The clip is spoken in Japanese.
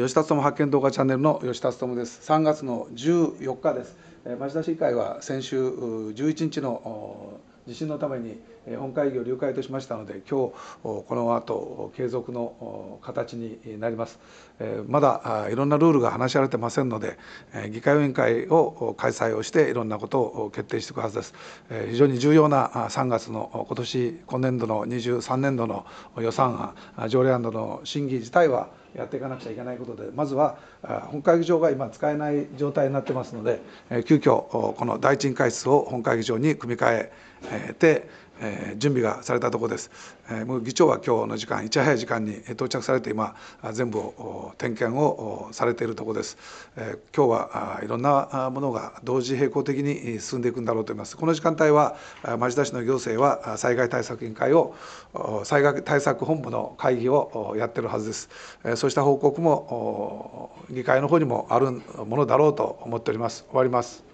吉田友発見動画チャンネルの吉田友です。3月の14日です。町田市議会は先週11日の地震のために本会議を了解としましたので今日この後継続の形になりますまだいろんなルールが話し合われてませんので議会委員会を開催をしていろんなことを決定していくはずです非常に重要な3月の今年今年度の23年度の予算案条例案の審議自体はやっていかなくちゃいけないことでまずは本会議場が今使えない状態になってますので急遽この第一委員会室を本会議場に組み替ええて準備がされたところです。えもう議長は今日の時間いち早い時間に到着されて今全部点検をされているところです。え今日はいろんなものが同時並行的に進んでいくんだろうと思います。この時間帯は町田市の行政は災害対策委員会を災害対策本部の会議をやってるはずです。えそうした報告も議会の方にもあるものだろうと思っております。終わります。